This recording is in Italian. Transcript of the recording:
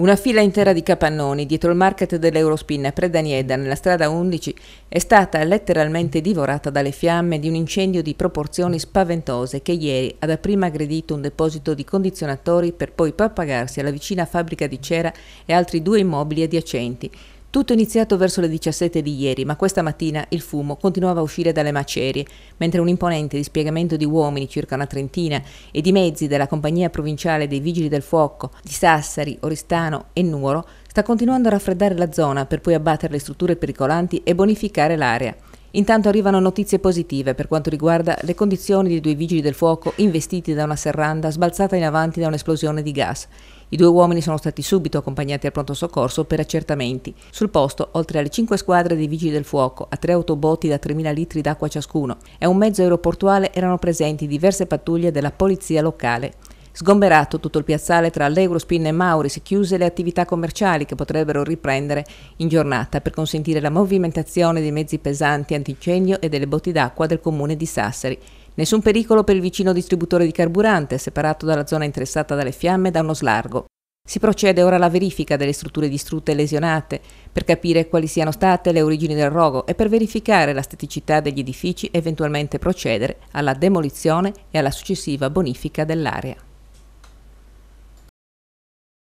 Una fila intera di capannoni dietro il market dell'Eurospin a Predanieda, nella strada 11, è stata letteralmente divorata dalle fiamme di un incendio di proporzioni spaventose che ieri ha dapprima aggredito un deposito di condizionatori per poi propagarsi alla vicina fabbrica di cera e altri due immobili adiacenti. Tutto è iniziato verso le 17 di ieri, ma questa mattina il fumo continuava a uscire dalle macerie, mentre un imponente dispiegamento di uomini, circa una trentina, e di mezzi della compagnia provinciale dei Vigili del Fuoco di Sassari, Oristano e Nuoro sta continuando a raffreddare la zona per poi abbattere le strutture pericolanti e bonificare l'area. Intanto arrivano notizie positive per quanto riguarda le condizioni di due vigili del fuoco investiti da una serranda sbalzata in avanti da un'esplosione di gas. I due uomini sono stati subito accompagnati al pronto soccorso per accertamenti. Sul posto, oltre alle cinque squadre dei vigili del fuoco, a tre autobotti da 3.000 litri d'acqua ciascuno e a un mezzo aeroportuale erano presenti diverse pattuglie della polizia locale. Sgomberato tutto il piazzale tra l'Eurospin e Mauri, si chiuse le attività commerciali che potrebbero riprendere in giornata per consentire la movimentazione dei mezzi pesanti antincendio e delle botti d'acqua del comune di Sassari. Nessun pericolo per il vicino distributore di carburante, separato dalla zona interessata dalle fiamme da uno slargo. Si procede ora alla verifica delle strutture distrutte e lesionate per capire quali siano state le origini del rogo e per verificare la staticità degli edifici e eventualmente procedere alla demolizione e alla successiva bonifica dell'area.